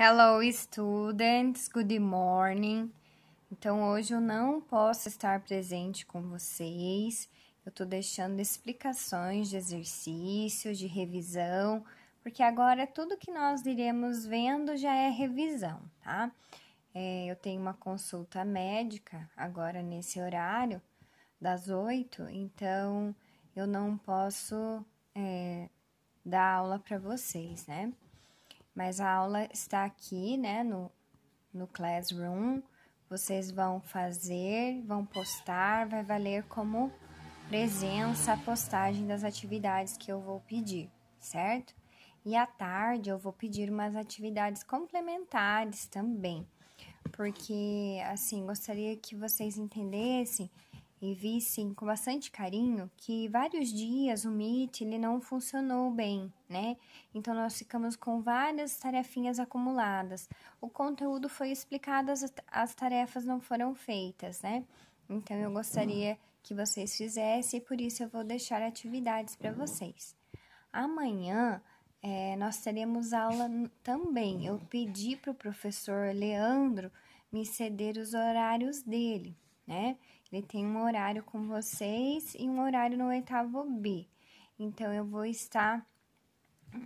Hello, students. Good morning. Então, hoje eu não posso estar presente com vocês. Eu tô deixando explicações de exercícios, de revisão, porque agora tudo que nós iremos vendo já é revisão, tá? É, eu tenho uma consulta médica agora nesse horário das oito, então eu não posso é, dar aula para vocês, né? Mas a aula está aqui, né, no, no Classroom. Vocês vão fazer, vão postar, vai valer como presença a postagem das atividades que eu vou pedir, certo? E à tarde eu vou pedir umas atividades complementares também, porque assim, gostaria que vocês entendessem e vissem com bastante carinho que vários dias o Meet ele não funcionou bem, né? Então nós ficamos com várias tarefinhas acumuladas. O conteúdo foi explicado, as, tarefas não foram feitas, né? Então eu gostaria que vocês fizessem e por isso eu vou deixar atividades para vocês. Amanhã é, nós teremos aula também. Eu pedi para o professor Leandro me ceder os horários dele né? Ele tem um horário com vocês e um horário no oitavo B. Então, eu vou estar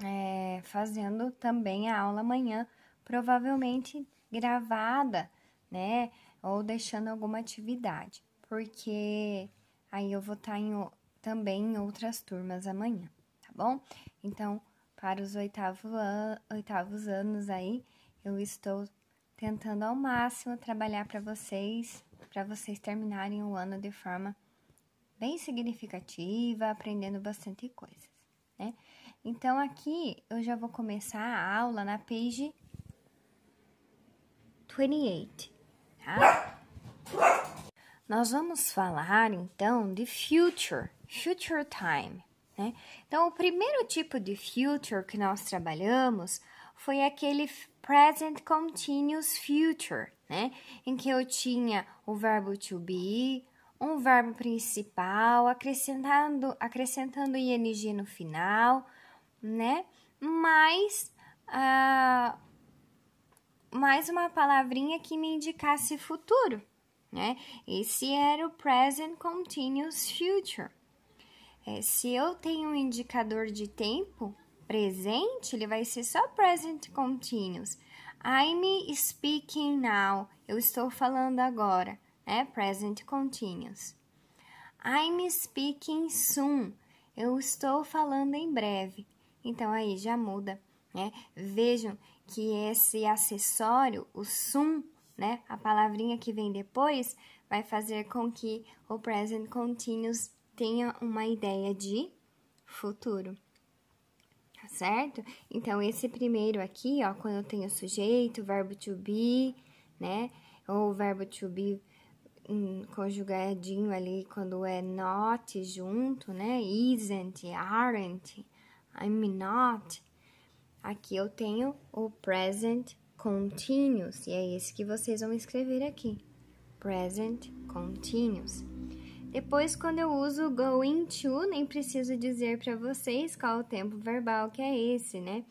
é, fazendo também a aula amanhã, provavelmente gravada, né? Ou deixando alguma atividade, porque aí eu vou estar em, também em outras turmas amanhã, tá bom? Então, para os oitavo an oitavos anos aí, eu estou tentando ao máximo trabalhar para vocês para vocês terminarem o ano de forma bem significativa, aprendendo bastante coisas, né? Então, aqui eu já vou começar a aula na page 28, tá? Nós vamos falar, então, de future, future time, né? Então, o primeiro tipo de future que nós trabalhamos foi aquele present continuous future, né? Em que eu tinha o verbo to be, um verbo principal, acrescentando, acrescentando ing no final, né? Mais, uh, ah, mais uma palavrinha que me indicasse futuro, né? Esse era o present continuous future. É, se eu tenho um indicador de tempo presente, ele vai ser só present continuous. I'm speaking now. Eu estou falando agora, É Present continuous. I'm speaking soon. Eu estou falando em breve. Então aí já muda, né? Vejam que esse acessório, o soon, né? A palavrinha que vem depois vai fazer com que o present continuous tenha uma ideia de futuro certo? Então, esse primeiro aqui, ó, quando eu tenho sujeito, verbo to be, né? Ou verbo to be um, conjugadinho ali quando é not junto, né? Isn't, aren't, I'm not. Aqui eu tenho o present continuous, e é esse que vocês vão escrever aqui. Present continuous. Depois, quando eu uso going to, nem preciso dizer para vocês qual o tempo verbal que é esse, né?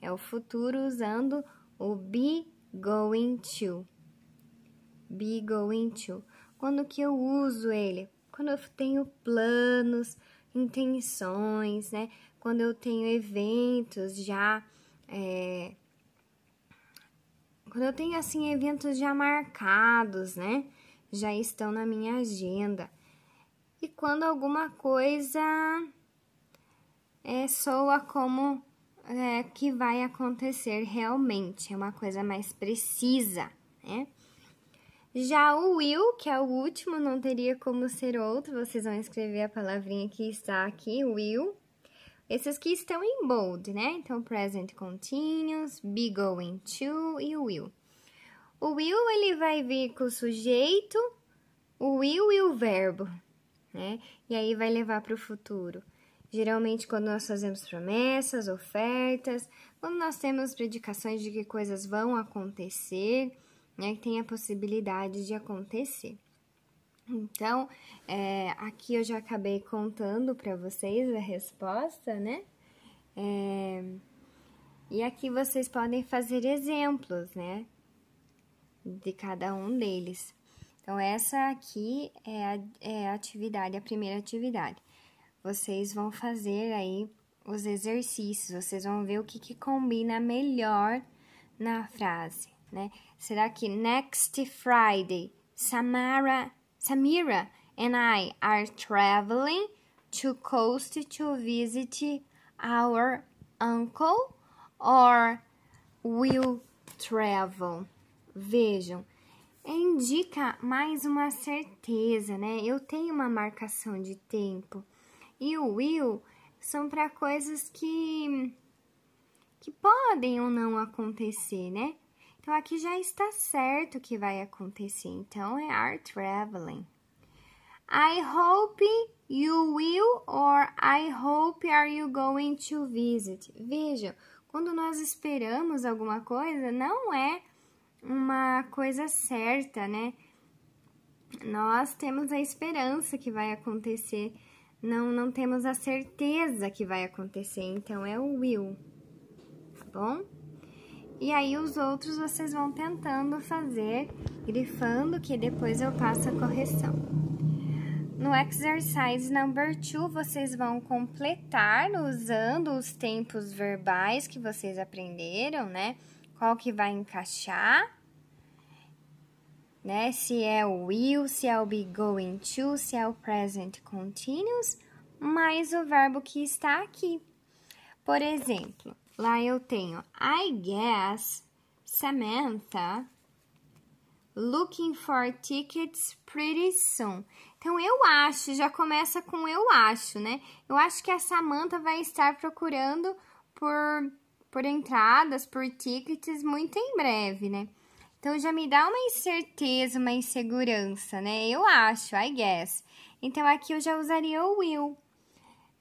É o futuro usando o be going to. Be going to. Quando que eu uso ele? Quando eu tenho planos, intenções, né? Quando eu tenho eventos já. É... Quando eu tenho assim eventos já marcados, né? Já estão na minha agenda e quando alguma coisa é, soa como é, que vai acontecer realmente, é uma coisa mais precisa, né? Já o will, que é o último, não teria como ser outro, vocês vão escrever a palavrinha que está aqui, will. Esses que estão em bold, né? Então, present continuous, be going to e will. O will, ele vai vir com o sujeito, o will e o verbo, né? E aí vai levar para o futuro. Geralmente, quando nós fazemos promessas, ofertas, quando nós temos predicações de que coisas vão acontecer, né, que tem a possibilidade de acontecer. Então, é, aqui eu já acabei contando para vocês a resposta, né? É, e aqui vocês podem fazer exemplos, né? De cada um deles. Então, essa aqui é a, é a atividade, a primeira atividade. Vocês vão fazer aí os exercícios, vocês vão ver o que, que combina melhor na frase, né? Será que next Friday, Samara, Samira and I are traveling to coast to visit our uncle or will travel? Vejam, indica mais uma certeza, né? Eu tenho uma marcação de tempo. E o will são para coisas que que podem ou não acontecer, né? Então aqui já está certo que vai acontecer. Então é are traveling. I hope you will or I hope are you going to visit. Vejam, quando nós esperamos alguma coisa, não é uma coisa certa, né? Nós temos a esperança que vai acontecer, não, não temos a certeza que vai acontecer, então é o will, tá bom? E aí os outros vocês vão tentando fazer, grifando, que depois eu passo a correção. No exercise number two, vocês vão completar usando os tempos verbais que vocês aprenderam, né? qual que vai encaixar, né? Se é o will, se é o be going to, se é o present continuous, mais o verbo que está aqui. Por exemplo, lá eu tenho I guess Samantha looking for tickets pretty soon. Então eu acho, já começa com eu acho, né? Eu acho que a Samantha vai estar procurando por por entradas, por tickets, muito em breve, né? Então já me dá uma incerteza, uma insegurança, né? Eu acho, I guess. Então aqui eu já usaria o will.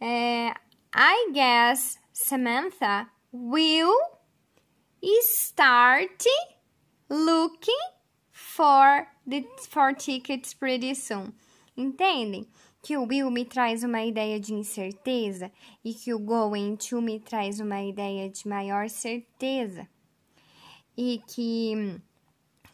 É, I guess Samantha will start looking for the for tickets pretty soon. Entendem? que o will me traz uma ideia de incerteza e que o Going to me traz uma ideia de maior certeza. E que hum,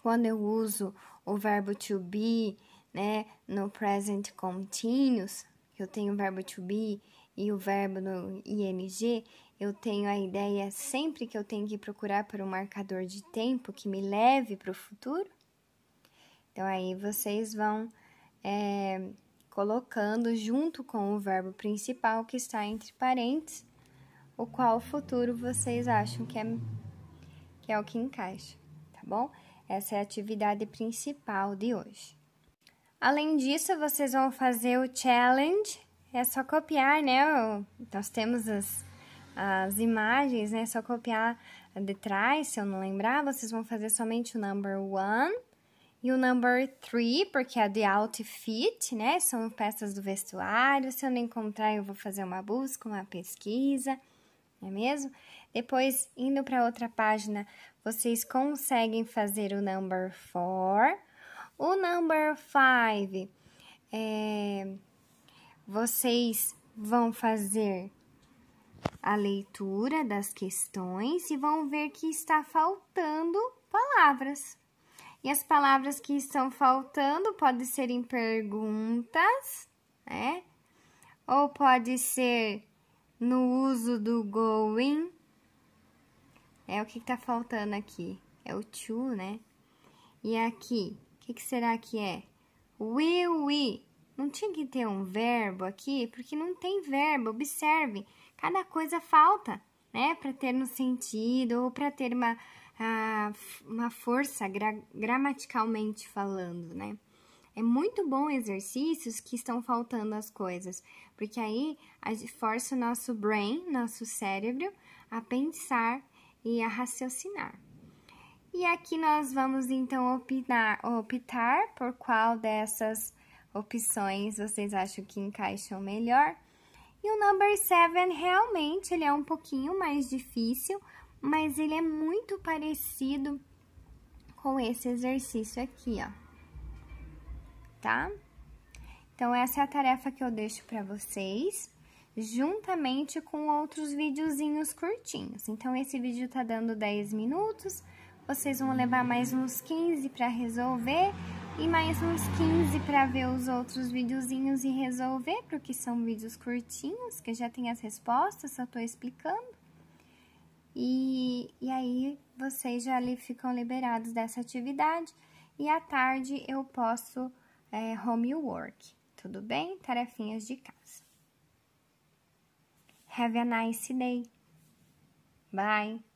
quando eu uso o verbo to be, né, no present continuous, que eu tenho o verbo to be e o verbo no ing, eu tenho a ideia sempre que eu tenho que procurar por um marcador de tempo que me leve para o futuro. Então aí vocês vão é, colocando junto com o verbo principal que está entre parênteses, o qual futuro vocês acham que é, que é o que encaixa, tá bom? Essa é a atividade principal de hoje. Além disso, vocês vão fazer o challenge, é só copiar, né? Nós temos as, as imagens, né? É só copiar de trás, se eu não lembrar, vocês vão fazer somente o number one e o number three, porque é de outfit, né? São peças do vestuário. Se eu não encontrar, eu vou fazer uma busca, uma pesquisa, não é mesmo? Depois, indo para outra página, vocês conseguem fazer o number four. O number five, é, vocês vão fazer a leitura das questões e vão ver que está faltando palavras, e as palavras que estão faltando podem ser em perguntas, né? Ou pode ser no uso do going. É o que está faltando aqui. É o to, né? E aqui, o que, que será que é? Will we? Não tinha que ter um verbo aqui, porque não tem verbo. Observe, cada coisa falta, né? Para ter um sentido ou para ter uma a, uma força gra, gramaticalmente falando, né? É muito bom exercícios que estão faltando as coisas, porque aí força o nosso brain, nosso cérebro, a pensar e a raciocinar. E aqui nós vamos então opinar, optar por qual dessas opções vocês acham que encaixam melhor. E o number 7 realmente ele é um pouquinho mais difícil, mas ele é muito parecido com esse exercício aqui, ó. Tá? Então, essa é a tarefa que eu deixo para vocês, juntamente com outros videozinhos curtinhos. Então, esse vídeo tá dando 10 minutos, vocês vão levar mais uns 15 para resolver e mais uns 15 para ver os outros videozinhos e resolver, porque são vídeos curtinhos, que já tem as respostas, só tô explicando. E, e aí vocês já li, ficam liberados dessa atividade. E à tarde eu posso é, homework, tudo bem? Tarefinhas de casa. Have a nice day. Bye.